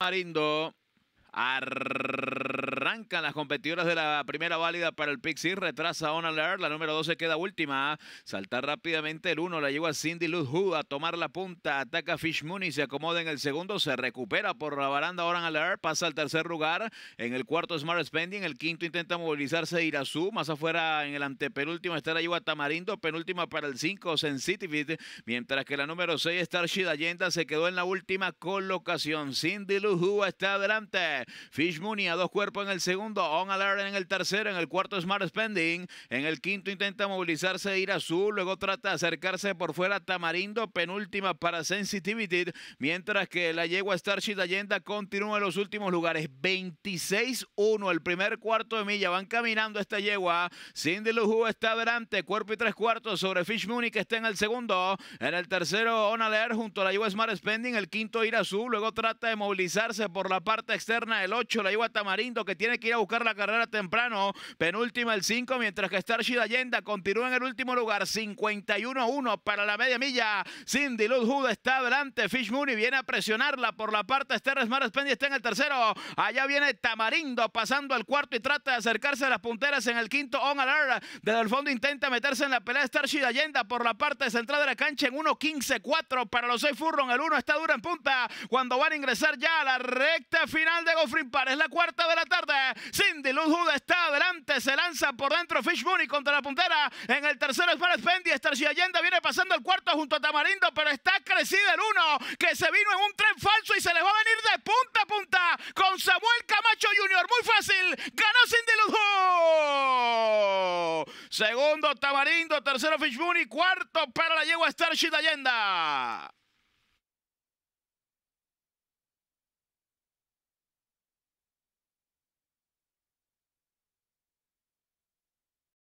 Marindo. Arrancan las competidoras de la primera válida para el Pixie. Retrasa On Alert. La número 12 queda última. Saltar rápidamente el uno, La lleva Cindy Luz a tomar la punta. Ataca Fish Mooney se acomoda en el segundo. Se recupera por la baranda On Alert. Pasa al tercer lugar. En el cuarto Smart Spending. El quinto intenta movilizarse Irazú. Más afuera en el antepenúltimo está la lleva Tamarindo. Penúltima para el 5 Sensitivity. Mientras que la número 6 Starshid Allenda se quedó en la última colocación. Cindy Luz está adelante. Fish Moon a dos cuerpos en el el segundo, On Alert en el tercero, en el cuarto Smart Spending, en el quinto intenta movilizarse e ir azul, luego trata de acercarse por fuera Tamarindo, penúltima para Sensitivity, mientras que la yegua Starship Allenda continúa en los últimos lugares, 26-1, el primer cuarto de milla, van caminando esta yegua, Cindy Lujú está adelante, cuerpo y tres cuartos sobre Fish Mooney que está en el segundo, en el tercero On Alert junto a la yegua Smart Spending, el quinto ir azul, luego trata de movilizarse por la parte externa, el 8, la yegua Tamarindo que tiene tiene que ir a buscar la carrera temprano. Penúltima el 5, mientras que Starship Allenda continúa en el último lugar. 51 1 para la media milla. Cindy Luz está adelante. Fish Mooney viene a presionarla por la parte. Esther Smart Spendy está en el tercero. Allá viene Tamarindo pasando al cuarto y trata de acercarse a las punteras en el quinto. On Alert. Desde el fondo intenta meterse en la pelea Starship Allenda por la parte central de la cancha en 1 15 4 para los 6 Furron. El 1 está dura en punta cuando van a ingresar ya a la recta final de Gofrin Es la cuarta de la tarde. Cindy Luz está adelante. Se lanza por dentro Fish contra la puntera. En el tercero es para Spendy, Starship Allende viene pasando el cuarto junto a Tamarindo. Pero está crecida el uno que se vino en un tren falso y se le va a venir de punta a punta con Samuel Camacho Jr. Muy fácil. Ganó Cindy Luz Segundo Tamarindo. Tercero Fish Cuarto para la yegua Starship Allende.